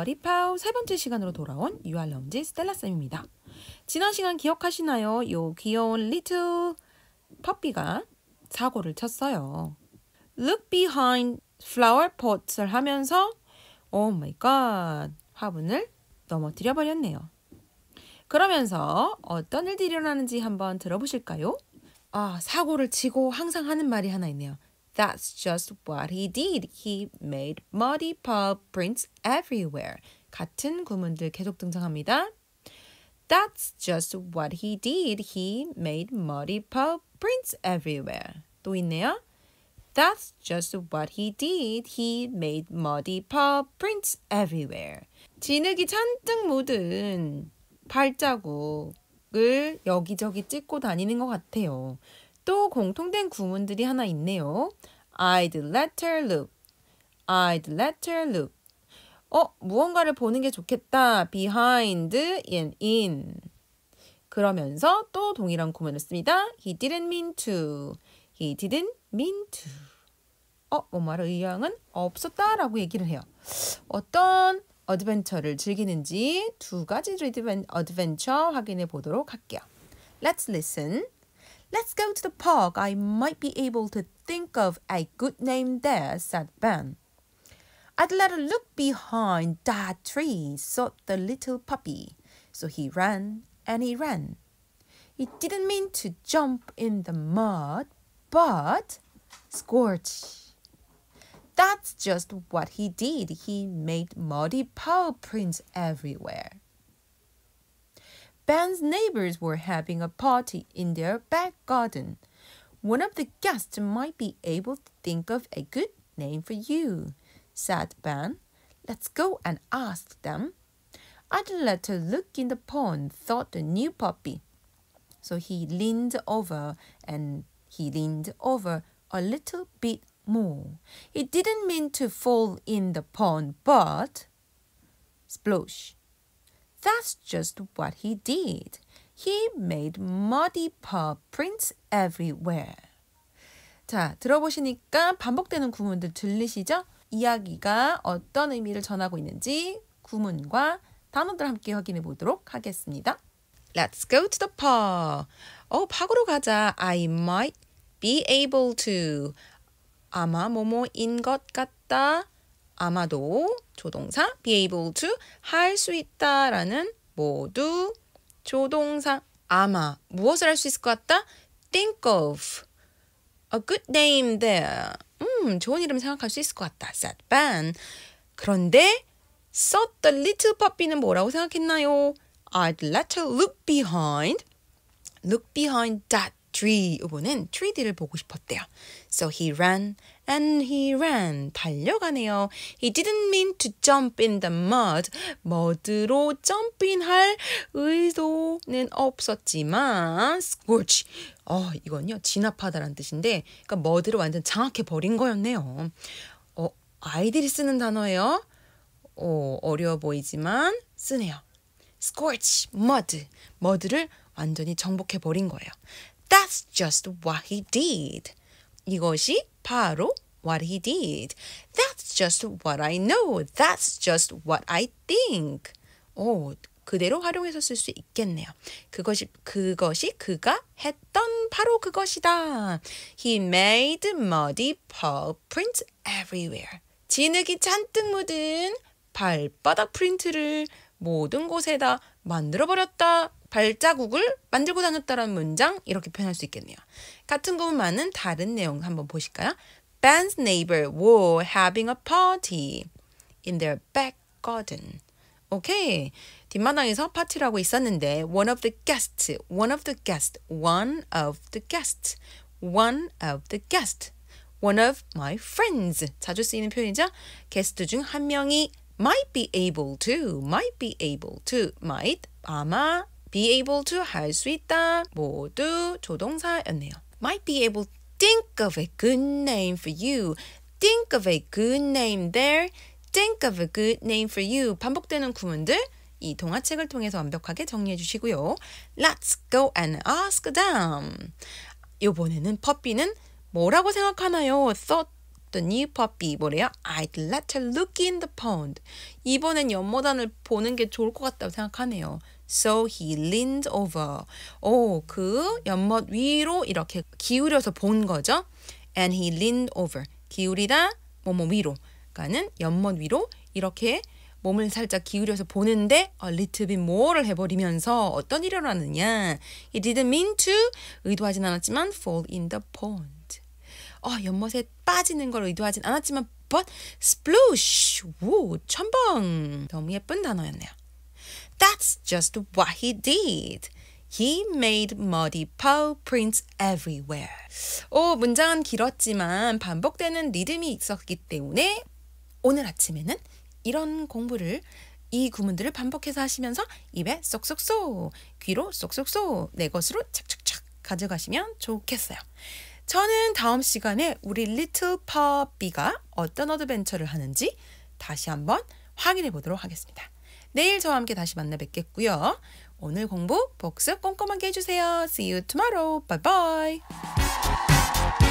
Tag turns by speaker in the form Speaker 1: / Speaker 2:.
Speaker 1: 머리파우 세 번째 시간으로 돌아온 유알럼지 스텔라쌤입니다. 지난 시간 기억하시나요? 요 귀여운 리틀 퍼피가 사고를 쳤어요. Look behind flower pots을 하면서 Oh my 화분을 넘어뜨려 버렸네요. 그러면서 어떤 일들이 일어나는지 한번 들어보실까요? 아 사고를 치고 항상 하는 말이 하나 있네요. That's just what he did. He made muddy paw prints everywhere. 같은 구문들 계속 등장합니다. That's just what he did. He made muddy paw prints everywhere. 또 있네요. That's just what he did. He made muddy paw prints everywhere. 진흙이 잔뜩 묻은 발자국을 여기저기 찍고 다니는 것 같아요. 또 공통된 구문들이 하나 있네요. I'd let her look. I'd let her look. 어, 무언가를 보는 게 좋겠다. behind and in. 그러면서 또 동일한 구문을 씁니다. He didn't mean to. He didn't mean to. 어, 뭐뭐로 의향은 없었다라고 얘기를 해요. 어떤 어드벤처를 즐기는지 두 가지 어드벤처 확인해 보도록 할게요. Let's listen. Let's go to the park. I might be able to think of a good name there, said Ben. I'd let a look behind that tree, thought the little puppy. So he ran and he ran. He didn't mean to jump in the mud, but scorch. That's just what he did. He made muddy paw prints everywhere. Ben's neighbors were having a party in their back garden. One of the guests might be able to think of a good name for you, said Ben. Let's go and ask them. I'd let her look in the pond, thought the new puppy. So he leaned over and he leaned over a little bit more. He didn't mean to fall in the pond, but splosh. That's just what he did. He made muddy paw prints everywhere. 자, 들어보시니까 반복되는 구문들 들리시죠? 이야기가 어떤 의미를 전하고 있는지 구문과 단어들 함께 확인해 보도록 하겠습니다. Let's go to the p a r 어, 파으로 가자. I might be able to. 아마 뭐뭐인 것 같다. 아마도 조동사 be able to 할 수 있다라는 모두 조동사 아마 무엇을 할 수 있을 것 같다? think of a good name there. 음, 좋은 이름 생각할 수 있을 것 같다. said Ben. 그런데 s 썼 the little puppy는 뭐라고 생각했나요? I'd let her look behind. look behind that tree 요거는 tree를 보고 싶었대요. So he ran and he ran 달려가네요. He didn't mean to jump in the mud. 머드로 점핑 할 의도는 없었지만 scorch 어 이건요 진압하다라는 뜻인데 그러니까 머드를 완전 장악해 버린 거였네요. 어 아이들이 쓰는 단어예요. 어 어려워 보이지만 쓰네요. scorch mud 머드를 완전히 정복해 버린 거예요. That's just what he did. 이것이 바로 what he did. That's just what I know. That's just what I think. 오, 그대로 활용해서 쓸 수 있겠네요. 그것이 그것이 그가 했던 바로 그것이다. He made muddy paw-prints everywhere. 진흙이 잔뜩 묻은 발바닥 프린트를 모든 곳에다 만들어 버렸다. 발자국을 만들고 다녔다라는 문장 이렇게 표현할 수 있겠네요. 같은 구문만은 다른 내용 한번 보실까요? Ben's neighbor were having a party in their back garden. 오케이. 뒷마당에서 파티를 하고 있었는데 one of the guests, one of the guests, one of the guests, one of the guests, one of my friends. 자주 쓰이는 표현이죠. 게스트 중 한 명이 might be able to, might be able to, might, 아마, be able to 할 수 있다 모두 조동사였네요. Might be able to think of a good name for you. Think of a good name there. Think of a good name for you. 반복되는 구문들 이 동화책을 통해서 완벽하게 정리해 주시고요. Let's go and ask them. 이번에는 퍼피는 뭐라고 생각하나요? Thought The new puppy 뭐래요? I'd let her look in the pond. 이번엔 연못안을 보는 게 좋을 것 같다고 생각하네요. So he leaned over. 오, 그 연못 위로 이렇게 기울여서 본 거죠. And he leaned over. 기울이다, 뭐뭐 위로. 그러니까는 연못 위로 이렇게 몸을 살짝 기울여서 보는데 a little bit more를 해버리면서 어떤 일이 일어나느냐. It didn't mean to 의도하진 않았지만 fall in the pond. 어, 연못에 빠지는 걸 의도하진 않았지만 but sploosh 우 첨벙 너무 예쁜 단어였네요. That's just what he did. He made muddy paw prints everywhere. 오, 문장은 길었지만 반복되는 리듬이 있었기 때문에 오늘 아침에는 이런 공부를 이 구문들을 반복해서 하시면서 입에 쏙쏙쏙, 귀로 쏙쏙쏙, 내 것으로 착착착 가져가시면 좋겠어요. 저는 다음 시간에 우리 리틀 퍼비가 어떤 어드벤처를 하는지 다시 한번 확인해 보도록 하겠습니다. 내일 저와 함께 다시 만나 뵙겠고요. 오늘 공부 복습 꼼꼼하게 해주세요. See you tomorrow. Bye bye.